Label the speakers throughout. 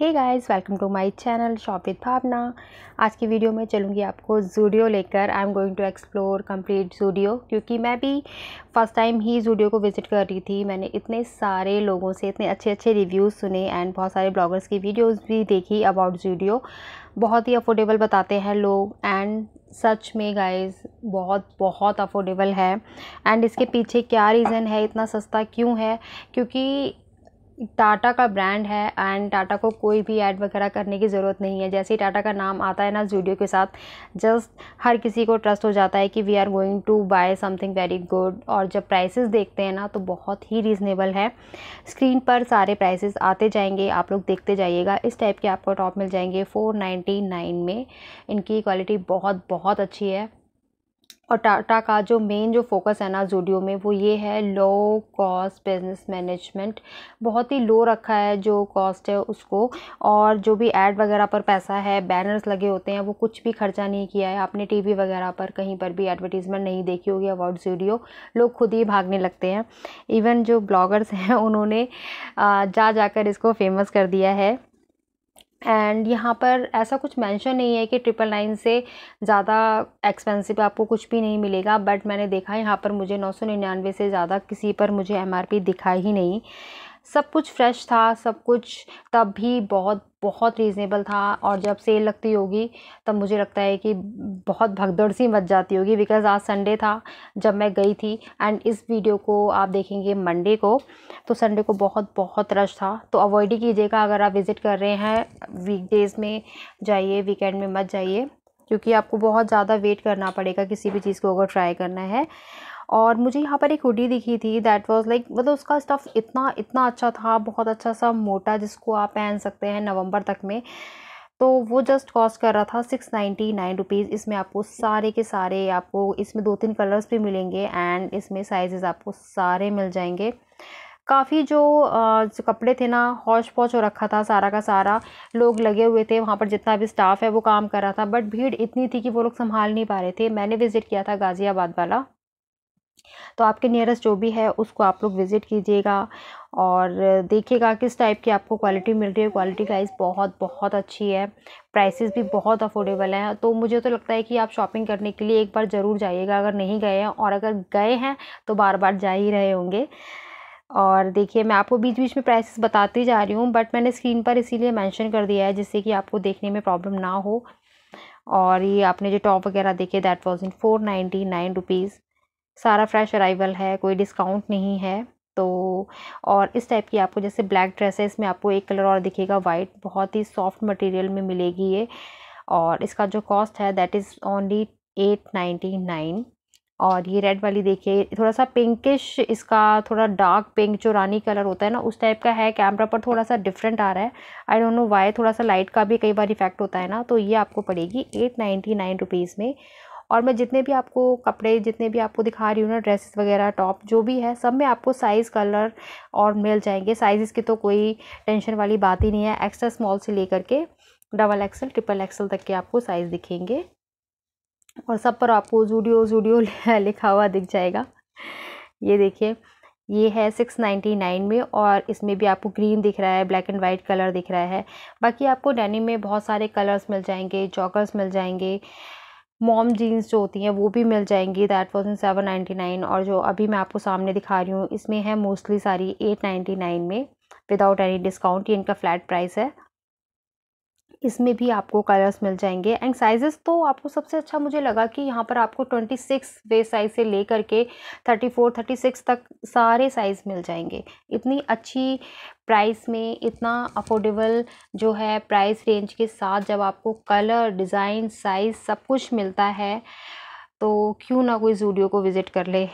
Speaker 1: hey guys welcome to my channel shop with Bhavna आज की video में चलूँगी आपको जूडियो लेकर I am going to explore complete Zudio क्योंकि मैं भी फ़र्स्ट टाइम ही जूडियो को विज़िट कर रही थी मैंने इतने सारे लोगों से इतने अच्छे अच्छे रिव्यूज़ सुने एंड बहुत सारे ब्लॉगर्स की वीडियोज़ भी देखी अबाउट जूडियो बहुत ही अफोर्डेबल बताते हैं लोग एंड सच में गाइस बहुत बहुत अफोर्डेबल है एंड इसके पीछे क्या रीज़न है इतना सस्ता क्यों है क्योंकि टाटा का ब्रांड है एंड टाटा को कोई भी ऐड वगैरह करने की ज़रूरत नहीं है जैसे ही टाटा का नाम आता है ना जूडियो के साथ जस्ट हर किसी को ट्रस्ट हो जाता है कि we are going to buy something very good और जब प्राइसेस देखते हैं ना तो बहुत ही रीज़नेबल है स्क्रीन पर सारे प्राइसेस आते जाएंगे आप लोग देखते जाइएगा इस टाइप के आपको टॉप मिल जाएंगे फ़ोर में इनकी क्वालिटी बहुत बहुत अच्छी है और टाटा का जो मेन जो फोकस है ना जूडियो में वो ये है लो कॉस्ट बिजनेस मैनेजमेंट बहुत ही लो रखा है जो कॉस्ट है उसको और जो भी एड वगैरह पर पैसा है बैनर्स लगे होते हैं वो कुछ भी खर्चा नहीं किया है आपने टीवी वगैरह पर कहीं पर भी एडवर्टीज़मेंट नहीं देखी होगी अबाउट जूडियो लोग खुद ही भागने लगते हैं इवन जो ब्लॉगर्स हैं उन्होंने जा जाकर इसको फेमस कर दिया है एंड यहाँ पर ऐसा कुछ मेंशन नहीं है कि ट्रिपल नाइन से ज़्यादा एक्सपेंसिव आपको कुछ भी नहीं मिलेगा बट मैंने देखा यहाँ पर मुझे नौ सौ निन्यानवे से ज़्यादा किसी पर मुझे एमआरपी दिखा ही नहीं सब कुछ फ्रेश था सब कुछ तब भी बहुत बहुत रीज़नेबल था और जब सेल लगती होगी तब मुझे लगता है कि बहुत भगदड़ सी मच जाती होगी बिकॉज़ आज संडे था जब मैं गई थी एंड इस वीडियो को आप देखेंगे मंडे को तो संडे को बहुत बहुत रश था तो अवॉइड ही कीजिएगा अगर आप विज़िट कर रहे हैं वीकडेज़ में जाइए वीकेंड में मत जाइए क्योंकि आपको बहुत ज़्यादा वेट करना पड़ेगा किसी भी चीज़ को अगर ट्राई करना है और मुझे यहाँ पर एक हुडी दिखी थी दैट वाज लाइक मतलब उसका स्टफ़ इतना इतना अच्छा था बहुत अच्छा सा मोटा जिसको आप पहन सकते हैं नवंबर तक में तो वो जस्ट कॉस्ट कर रहा था सिक्स नाइन्टी नाइन रुपीज़ इसमें आपको सारे के सारे आपको इसमें दो तीन कलर्स भी मिलेंगे एंड इसमें साइजेस आपको सारे मिल जाएंगे काफ़ी जो, जो कपड़े थे ना हौश पॉच हो रखा था सारा का सारा लोग लगे हुए थे वहाँ पर जितना भी स्टाफ है वो काम कर रहा था बट भीड़ इतनी थी कि वो लोग संभाल नहीं पा रहे थे मैंने विज़िट किया था गाज़ियाबाद वाला तो आपके नियरेस्ट जो भी है उसको आप लोग विज़िट कीजिएगा और देखिएगा किस टाइप की आपको क्वालिटी मिल रही है क्वालिटी गाइस बहुत बहुत अच्छी है प्राइसेस भी बहुत अफोर्डेबल हैं तो मुझे तो लगता है कि आप शॉपिंग करने के लिए एक बार ज़रूर जाइएगा अगर नहीं गए हैं और अगर गए हैं तो बार बार जा ही रहे होंगे और देखिए मैं आपको बीच बीच में प्राइसेस बताती जा रही हूँ बट मैंने स्क्रीन पर इसीलिए मेंशन कर दिया है जिससे कि आपको देखने में प्रॉब्लम ना हो और ये आपने जो टॉप वगैरह देखे that was in four ninety nine rupees सारा फ्रेश अराइवल है कोई डिस्काउंट नहीं है तो और इस टाइप की आपको जैसे ब्लैक ड्रेस है इसमें आपको एक कलर और दिखेगा वाइट बहुत ही सॉफ्ट मटेरियल में मिलेगी ये और इसका जो कॉस्ट है that is only eight ninety nine और ये रेड वाली देखिए थोड़ा सा पिंकिश इसका थोड़ा डार्क पिंक जो रानी कलर होता है ना उस टाइप का है कैमरा पर थोड़ा सा डिफरेंट आ रहा है आई डोंट नो वाई थोड़ा सा लाइट का भी कई बार इफेक्ट होता है ना तो ये आपको पड़ेगी एट नाइन्टी नाइन रुपीज़ में और मैं जितने भी आपको कपड़े जितने भी आपको दिखा रही हूँ ना ड्रेसेस वगैरह टॉप जो भी है सब में आपको साइज़ कलर और मिल जाएंगे साइज़ की तो कोई टेंशन वाली बात ही नहीं है एक्स्ट्रा स्मॉल से लेकर के डबल एक्सल ट्रिपल एक्सल तक के आपको साइज़ दिखेंगे और सब पर आपको जूडियो जूडियो लिखा हुआ दिख जाएगा ये देखिए ये है सिक्स नाइन्टी नाइन में और इसमें भी आपको ग्रीन दिख रहा है ब्लैक एंड वाइट कलर दिख रहा है बाकी आपको डेनिम में बहुत सारे कलर्स मिल जाएंगे जॉकर्स मिल जाएंगे मॉम जीन्स जो होती हैं वो भी मिल जाएंगी that was in seven ninety nine और जो अभी मैं आपको सामने दिखा रही हूँ इसमें है मोस्टली सारी एट नाइन्टी नाइन में विदाउट एनी डिस्काउंट ये इनका फ्लैट प्राइस है इसमें भी आपको कलर्स मिल जाएंगे एंड साइज़ेस तो आपको सबसे अच्छा मुझे लगा कि यहाँ पर आपको ट्वेंटी सिक्स वेस्ट साइज़ से ले करके थर्टी फोर थर्टी सिक्स तक सारे साइज़ मिल जाएंगे इतनी अच्छी प्राइस में इतना अफोर्डेबल जो है प्राइस रेंज के साथ जब आपको कलर डिज़ाइन साइज़ सब कुछ मिलता है तो क्यों ना कोई जूडियो को विज़िट कर ले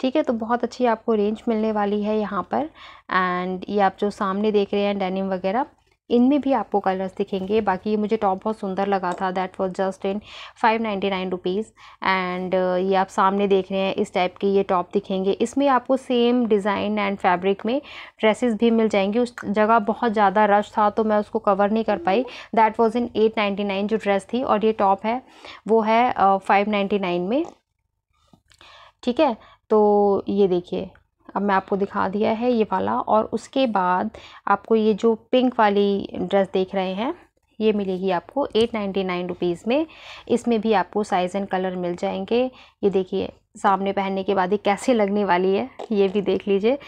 Speaker 1: ठीक है तो बहुत अच्छी आपको रेंज मिलने वाली है यहाँ पर एंड ये आप जो सामने देख रहे हैं डेनिम वगैरह इनमें भी आपको कलर्स दिखेंगे बाकी ये मुझे टॉप बहुत सुंदर लगा था that was just in five ninety nine rupees and ये आप सामने देख रहे हैं इस टाइप के ये टॉप दिखेंगे इसमें आपको सेम डिज़ाइन एंड फैब्रिक में ड्रेसेस भी मिल जाएंगी उस जगह बहुत ज़्यादा रश था तो मैं उसको कवर नहीं कर पाई that was in eight ninety nine जो ड्रेस थी और ये टॉप है वो है फाइव नाइन्टी नाइन में ठीक है तो ये देखिए अब मैं आपको दिखा दिया है ये वाला और उसके बाद आपको ये जो पिंक वाली ड्रेस देख रहे हैं ये मिलेगी आपको एट नाइन्टी नाइन रुपीज़ में इसमें भी आपको साइज़ एंड कलर मिल जाएंगे ये देखिए सामने पहनने के बाद ये कैसे लगने वाली है ये भी देख लीजिए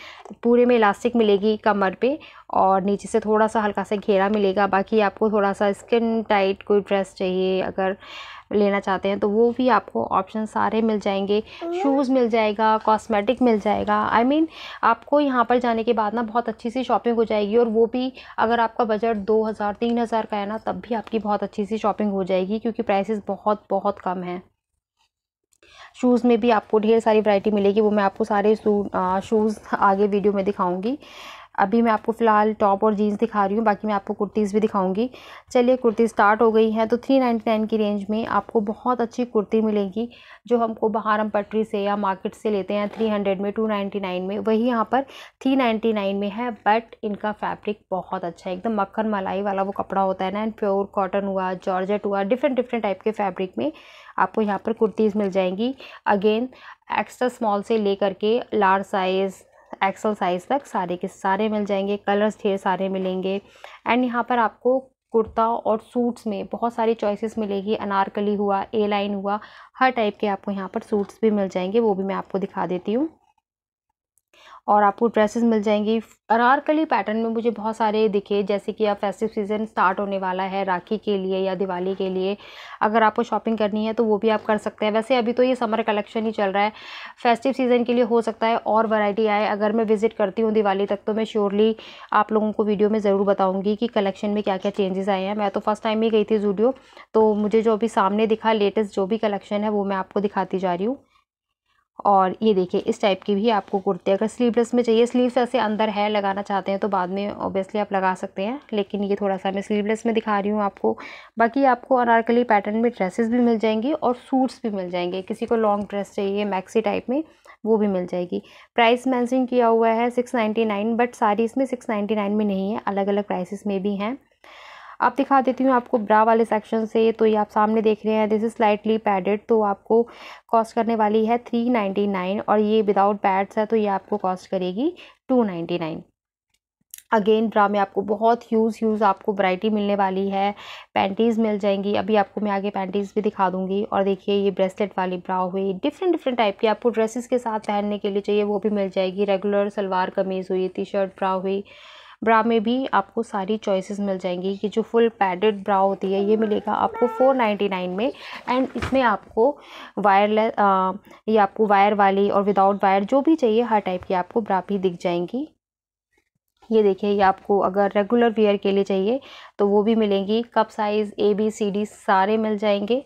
Speaker 1: पूरे में इलास्टिक मिलेगी कमर पे और नीचे से थोड़ा सा हल्का सा घेरा मिलेगा बाकी आपको थोड़ा सा स्किन टाइट कोई ड्रेस चाहिए अगर लेना चाहते हैं तो वो भी आपको ऑप्शन सारे मिल जाएंगे शूज़ मिल जाएगा कॉस्मेटिक मिल जाएगा आई I मीन mean, आपको यहाँ पर जाने के बाद ना बहुत अच्छी सी शॉपिंग हो जाएगी और वो भी अगर आपका बजट दो हज़ार तीन हज़ार का है ना तब भी आपकी बहुत अच्छी सी शॉपिंग हो जाएगी क्योंकि प्राइसेस बहुत बहुत कम हैं शूज़ में भी आपको ढेर सारी वैरायटी मिलेगी वो मैं आपको सारे शूज़ आगे वीडियो में दिखाऊंगी अभी मैं आपको फ़िलहाल टॉप और जीन्स दिखा रही हूँ बाकी मैं आपको कुर्तीज़ भी दिखाऊंगी चलिए कुर्ती स्टार्ट हो गई है तो थ्री नाइन्टी नाइन की रेंज में आपको बहुत अच्छी कुर्ती मिलेगी जो हमको बाहर हम पटरी से या मार्केट से लेते हैं थ्री हंड्रेड में टू नाइन्टी नाइन में वही यहाँ पर थ्री नाइन्टी नाइन में है बट इनका फैब्रिक बहुत अच्छा है एकदम मक्खन मलाई वाला वो कपड़ा होता है ना एंड प्योर कॉटन हुआ जॉर्जेट हुआ डिफरेंट डिफरेंट टाइप के फैब्रिक में आपको यहाँ पर कुर्तीज़ मिल जाएंगी अगेन एक्स्ट्रा स्मॉल से ले करके लार्ज साइज़ एक्सल साइज़ तक सारे के सारे मिल जाएंगे कलर्स ढेर सारे मिलेंगे एंड यहाँ पर आपको कुर्ता और सूट्स में बहुत सारी चॉइसेस मिलेगी अनारकली हुआ ए लाइन हुआ हर टाइप के आपको यहाँ पर सूट्स भी मिल जाएंगे वो भी मैं आपको दिखा देती हूँ और आपको ड्रेसेस मिल जाएंगी अनारकली पैटर्न में मुझे बहुत सारे दिखे जैसे कि अब फेस्टिव सीज़न स्टार्ट होने वाला है राखी के लिए या दिवाली के लिए अगर आपको शॉपिंग करनी है तो वो भी आप कर सकते हैं वैसे अभी तो ये समर कलेक्शन ही चल रहा है फेस्टिव सीज़न के लिए हो सकता है और वैरायटी आए अगर मैं विज़िट करती हूँ दिवाली तक तो मैं श्योरली आप लोगों को वीडियो में ज़रूर बताऊँगी कि कलेक्शन में क्या क्या चेंजेस आए हैं मैं तो फर्स्ट टाइम ही गई थी जूडियो तो मुझे जो अभी सामने दिखा लेटेस्ट जो भी कलेक्शन है वो मैं आपको दिखाती जा रही हूँ और ये देखिए इस टाइप की भी आपको कुर्ती अगर स्लीवलेस में चाहिए स्लीव्स ऐसे अंदर है लगाना चाहते हैं तो बाद में ऑब्वियसली आप लगा सकते हैं लेकिन ये थोड़ा सा मैं स्लीवलेस में दिखा रही हूँ आपको बाकी आपको अनारकली पैटर्न में ड्रेसेस भी मिल जाएंगी और सूट्स भी मिल जाएंगे किसी को लॉन्ग ड्रेस चाहिए मैक्सी टाइप में वो भी मिल जाएगी प्राइस मैंसन किया हुआ है सिक्स बट सारी इसमें सिक्स में नहीं है अलग अलग प्राइसिस में भी हैं अब दिखा देती हूँ आपको ब्रा वाले सेक्शन से तो ये आप सामने देख रहे हैं दिस इज़ स्लाइटली पैडेड तो आपको कॉस्ट करने वाली है थ्री नाइन्टी नाइन और ये विदाउट पैड्स है तो ये आपको कॉस्ट करेगी two ninety nine again bra में आपको बहुत ह्यूज ह्यूज आपको वैरायटी मिलने वाली है पैंटीज़ मिल जाएंगी अभी आपको मैं आगे पैंटीज़ भी दिखा दूंगी और देखिए ये ब्रेसलेट वाली ब्रा हुई डिफरेंट डिफरेंट टाइप की आपको ड्रेसेस के साथ पहनने के लिए चाहिए वो भी मिल जाएगी रेगुलर सलवार कमीज़ हुई टी शर्ट ब्रा हुई ब्रा में भी आपको सारी चॉइसेस मिल जाएंगी कि जो फुल पैडेड ब्रा होती है ये मिलेगा आपको फ़ोर नाइन्टी नाइन में एंड इसमें आपको वायरलेस ये आपको वायर वाली और विदाउट वायर जो भी चाहिए हर टाइप की आपको ब्रा भी दिख जाएंगी ये देखिए ये आपको अगर रेगुलर वेयर के लिए चाहिए तो वो भी मिलेंगी cup size A B C D सारे मिल जाएंगे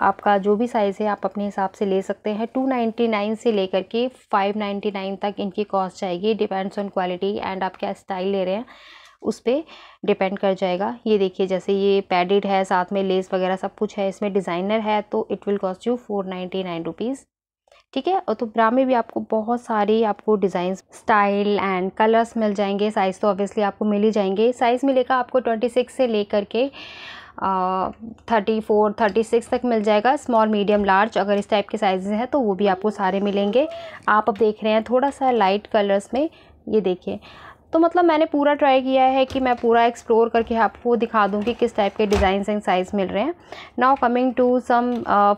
Speaker 1: आपका जो भी साइज़ है आप अपने हिसाब से ले सकते हैं टू नाइन्टी नाइन से लेकर के फाइव नाइन्टी नाइन तक इनकी कॉस्ट जाएगी डिपेंड्स ऑन क्वालिटी एंड आप क्या स्टाइल ले रहे हैं उस पर डिपेंड कर जाएगा ये देखिए जैसे ये पैडेड है साथ में लेस वगैरह सब कुछ है इसमें डिज़ाइनर है तो it will cost you four ninety nine rupees ठीक है और तो ब्रा में भी आपको बहुत सारी आपको डिज़ाइन स्टाइल एंड कलर्स मिल जाएंगे साइज़ तो ऑब्वियसली आपको मिल ही जाएंगे साइज़ मिलेगा आपको ट्वेंटी सिक्स से लेकर के थर्टी फोर थर्टी सिक्स तक मिल जाएगा स्मॉल मीडियम लार्ज अगर इस टाइप के साइज़ हैं तो वो भी आपको सारे मिलेंगे आप अब देख रहे हैं थोड़ा सा लाइट कलर्स में ये देखिए तो मतलब मैंने पूरा ट्राई किया है कि मैं पूरा एक्सप्लोर करके आपको दिखा दूँ कि किस टाइप के डिज़ाइन एंड साइज़ मिल रहे हैं now coming to some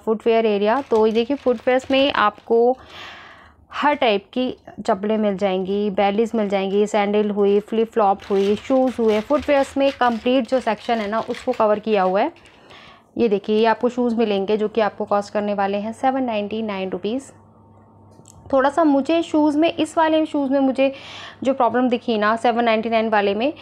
Speaker 1: footwear area तो ये देखिए फुटवेयर्स में आपको हर टाइप की चप्पलें मिल जाएंगी बैलीज मिल जाएंगी सैंडल हुई फ्लिप फ्लॉप हुई शूज़ हुए फुटवेयर्स में कंप्लीट जो सेक्शन है ना उसको कवर किया हुआ है ये देखिए ये आपको शूज़ मिलेंगे जो कि आपको कॉस्ट करने वाले हैं सेवन नाइन्टी नाइन रुपीज़ थोड़ा सा मुझे शूज़ में इस वाले शूज़ में मुझे जो प्रॉब्लम दिखी ना सेवन नाइन्टी नाइन वाले में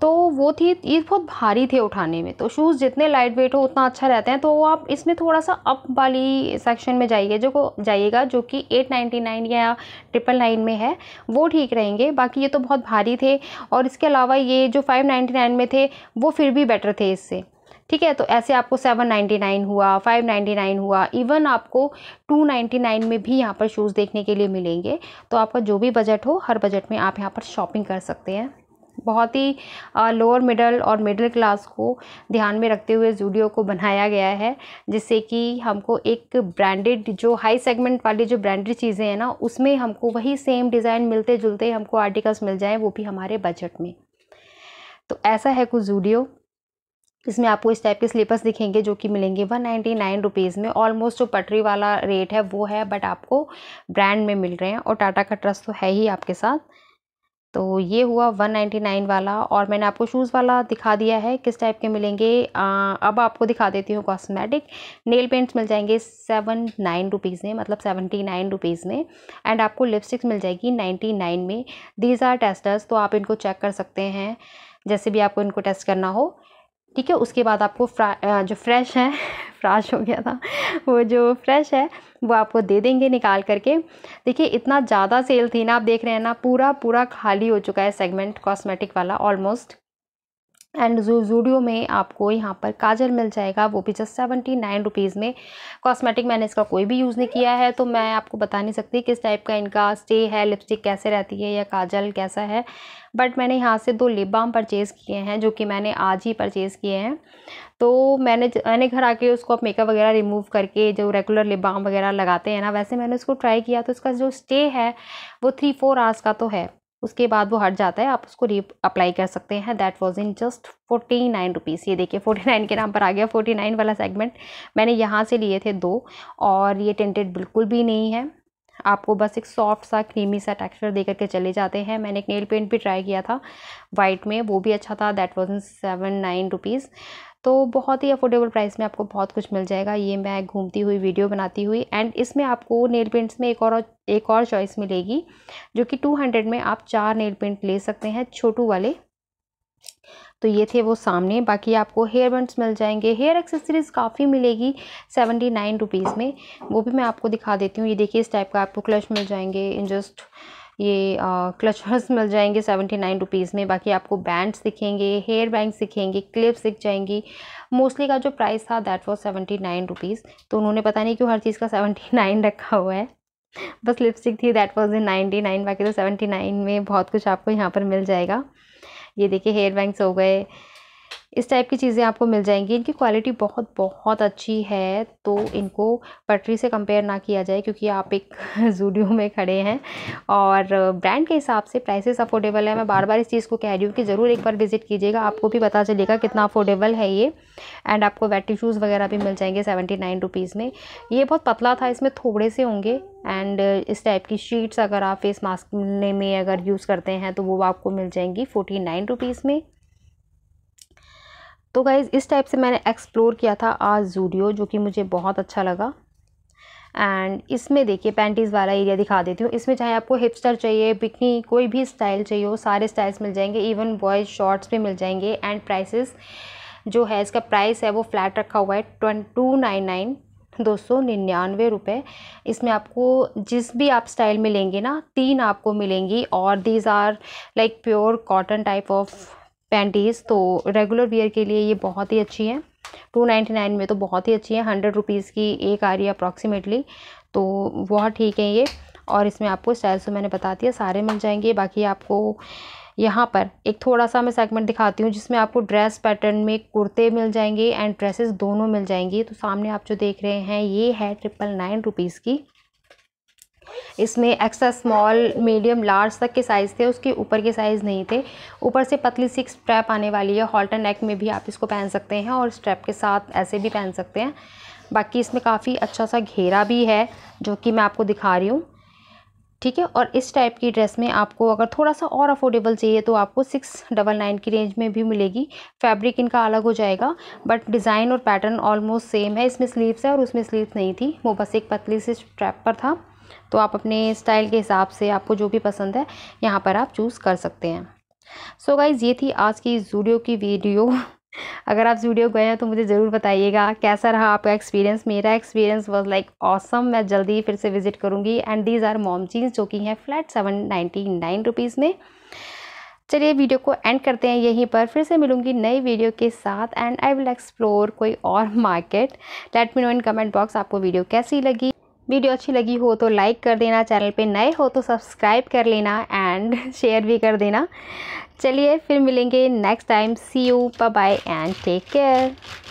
Speaker 1: तो वो थी ये बहुत भारी थे उठाने में तो शूज़ जितने लाइट वेट हो उतना अच्छा रहते हैं तो आप इसमें थोड़ा सा अप वाली सेक्शन में जाइए जो को जाइएगा जो कि एट नाइन्टी नाइन या ट्रिपल नाइन में है वो ठीक रहेंगे बाकी ये तो बहुत भारी थे और इसके अलावा ये जो फाइव नाइन्टी नाइन में थे वो फिर भी बेटर थे इससे ठीक है तो ऐसे आपको सेवन नाइन्टी नाइन हुआ फाइव नाइन्टी नाइन हुआ इवन आपको टू नाइन्टी नाइन में भी यहाँ पर शूज़ देखने के लिए मिलेंगे तो आपका जो भी बजट हो हर बजट में आप यहाँ पर शॉपिंग कर सकते हैं बहुत ही लोअर मिडल और मिडिल क्लास को ध्यान में रखते हुए जूडियो को बनाया गया है जिससे कि हमको एक ब्रांडेड जो हाई सेगमेंट वाली जो ब्रांडेड चीज़ें हैं ना उसमें हमको वही सेम डिज़ाइन मिलते जुलते हमको आर्टिकल्स मिल जाएँ वो भी हमारे बजट में तो ऐसा है कुछ जूडियो इसमें आपको इस टाइप के स्लीपर्स दिखेंगे जो कि मिलेंगे वन नाइन्टी नाइन रुपीज़ में ऑलमोस्ट जो पटरी वाला रेट है वो है बट आपको ब्रांड में मिल रहे हैं और टाटा का ट्रस्ट तो है ही आपके साथ तो ये हुआ 199 वाला और मैंने आपको शूज़ वाला दिखा दिया है किस टाइप के मिलेंगे आ, अब आपको दिखा देती हूँ कॉस्मेटिक नेल पेंट्स मिल जाएंगे सेवन नाइन रुपीज़ में मतलब सेवेंटी नाइन रुपीज़ में एंड आपको लिपस्टिक्स मिल जाएगी नाइन्टी नाइन में दीज आर टेस्टर्स तो आप इनको चेक कर सकते हैं जैसे भी आपको इनको टेस्ट करना हो ठीक है उसके बाद आपको जो फ्रेश है फ्राश हो गया था वो जो फ्रेश है वो आपको दे देंगे निकाल करके देखिए इतना ज़्यादा सेल थी ना आप देख रहे हैं ना पूरा पूरा खाली हो चुका है सेगमेंट कॉस्मेटिक वाला ऑलमोस्ट एंड जो जूडियो में आपको यहाँ पर काजल मिल जाएगा वो भी जस्ट सेवेंटी नाइन रुपीज़ में कॉस्मेटिक मैंने इसका कोई भी यूज़ नहीं किया है तो मैं आपको बता नहीं सकती किस टाइप का इनका स्टे है लिपस्टिक कैसे रहती है या काजल कैसा है बट मैंने यहाँ से दो लिप बाम परचेज़ किए हैं जो कि मैंने आज ही परचेज़ किए हैं तो मैंने मैंने घर आके उसको अब मेकअप वगैरह रिमूव करके जो रेगुलर लिप बाम वगैरह लगाते हैं ना वैसे मैंने उसको ट्राई किया तो इसका जो स्टे है वो थ्री फोर आवर्स का तो है उसके बाद वो हट जाता है आप उसको री अप्लाई कर सकते हैं that was in just forty nine rupees ये देखिए फोर्टी नाइन के नाम पर आ गया फोर्टी नाइन वाला सेगमेंट मैंने यहाँ से लिए थे दो और ये टेंटेड बिल्कुल भी नहीं है आपको बस एक सॉफ्ट सा क्रीमी सा टेक्सचर दे करके चले जाते हैं मैंने एक नेल पेंट भी ट्राई किया था वाइट में वो भी अच्छा था that was in seven nine rupees तो बहुत ही अफोर्डेबल प्राइस में आपको बहुत कुछ मिल जाएगा ये मैं घूमती हुई वीडियो बनाती हुई एंड इसमें आपको नेल पेंट्स में एक और एक और चॉइस मिलेगी जो कि टू हंड्रेड में आप चार नेल पेंट ले सकते हैं छोटू वाले तो ये थे वो सामने बाकी आपको हेयर बैंड्स मिल जाएंगे हेयर एक्सेसरीज काफ़ी मिलेगी सेवेंटी नाइन रुपीज़ में वो भी मैं आपको दिखा देती हूँ ये देखिए इस टाइप का आपको क्लच मिल जाएंगे इन जस्ट ये क्लचर्स मिल जाएंगे सेवेंटी नाइन रुपीज़ में बाकी आपको बैंड्स दिखेंगे हेयर बैंड्स दिखेंगे क्लिप्स दिख जाएंगी मोस्टली का जो प्राइस था that was seventy nine rupees तो उन्होंने पता नहीं क्यों हर चीज़ का सेवेंटी नाइन रखा हुआ है बस लिपस्टिक थी that was in ninety nine बाकी तो सेवेंटी नाइन में बहुत कुछ आपको यहाँ पर मिल जाएगा ये देखिए हेयर बैंक्स हो गए इस टाइप की चीज़ें आपको मिल जाएंगी इनकी क्वालिटी बहुत बहुत अच्छी है तो इनको पटरी से कंपेयर ना किया जाए क्योंकि आप एक जूडियो में खड़े हैं और ब्रांड के हिसाब से प्राइसेस अफोर्डेबल है मैं बार बार इस चीज़ को कह रही हूँ कि ज़रूर एक बार विज़िट कीजिएगा आपको भी पता चलेगा कितना अफोर्डेबल है ये एंड आपको वेट टिशूज़ वगैरह भी मिल जाएंगे सेवेंटी नाइन रुपीज़ में ये बहुत पतला था इसमें थोड़े से होंगे एंड इस टाइप की शीट्स अगर आप फेस मास्क में अगर यूज़ करते हैं तो वो आपको मिल जाएंगी फोर्टी नाइन रुपीज़ में तो गाइज़ इस टाइप से मैंने एक्सप्लोर किया था आज जूडियो जो कि मुझे बहुत अच्छा लगा एंड इसमें देखिए पैंटीज़ वाला एरिया दिखा देती हूँ इसमें चाहे आपको हिपस्टर चाहिए बिकनी कोई भी स्टाइल चाहिए हो सारे स्टाइल्स मिल जाएंगे इवन बॉयज़ शॉर्ट्स भी मिल जाएंगे एंड प्राइसेस जो है इसका प्राइस है वो फ्लैट रखा हुआ है ट्वें टू नाइन नाइन दो सौ निन्यानवे रुपये इसमें आपको जिस भी आप स्टाइल में लेंगे ना तीन आपको मिलेंगी और these are like pure cotton type of panties तो रेगुलर वियर के लिए ये बहुत ही अच्छी है टू नाइन्टी नाइन में तो बहुत ही अच्छी है हंड्रेड रुपीज़ की एक आ रही है अप्रॉक्सीमेटली तो बहुत ठीक है ये और इसमें आपको स्टाइल्स तो मैंने बता दिया सारे मिल जाएंगे बाकी आपको यहाँ पर एक थोड़ा सा मैं सेगमेंट दिखाती हूँ जिसमें आपको ड्रेस पैटर्न में कुर्ते मिल जाएंगे एंड ड्रेसेस दोनों मिल जाएंगी तो सामने आप जो देख रहे हैं ये है ट्रिपल नाइन रुपीज़ की इसमें एक्स्ट्रा स्मॉल मीडियम लार्ज तक के साइज़ थे उसके ऊपर के साइज़ नहीं थे ऊपर से पतली सिक्स स्ट्रैप आने वाली है हॉल्टर नेक में भी आप इसको पहन सकते हैं और स्ट्रैप के साथ ऐसे भी पहन सकते हैं बाकी इसमें काफ़ी अच्छा सा घेरा भी है जो कि मैं आपको दिखा रही हूँ ठीक है और इस टाइप की ड्रेस में आपको अगर थोड़ा सा और अफोर्डेबल चाहिए तो आपको सिक्स डबल नाइन की रेंज में भी मिलेगी फैब्रिक इनका अलग हो जाएगा बट डिज़ाइन और पैटर्न ऑलमोस्ट सेम है इसमें स्लीव्स है और उसमें स्लीव्स नहीं थी वो बस एक पतली सी स्ट्रैप पर था तो आप अपने स्टाइल के हिसाब से आपको जो भी पसंद है यहाँ पर आप चूज़ कर सकते हैं सो so गाइज़ ये थी आज की जूडियो की वीडियो अगर आप वीडियो गए हैं तो मुझे ज़रूर बताइएगा कैसा रहा आपका एक्सपीरियंस मेरा एक्सपीरियंस वाज लाइक ऑसम मैं जल्दी फिर से विज़िट करूँगी and these are mom jeans जो कि हैं flat seven ninety nine rupees में चलिए वीडियो को एंड करते हैं यहीं पर फिर से मिलूंगी नई वीडियो के साथ एंड आई विल एक्सप्लोर कोई और market let me know in comment box आपको वीडियो कैसी लगी वीडियो अच्छी लगी हो तो लाइक कर देना चैनल पे नए हो तो सब्सक्राइब कर लेना एंड शेयर भी कर देना चलिए फिर मिलेंगे next time see you bye bye and take care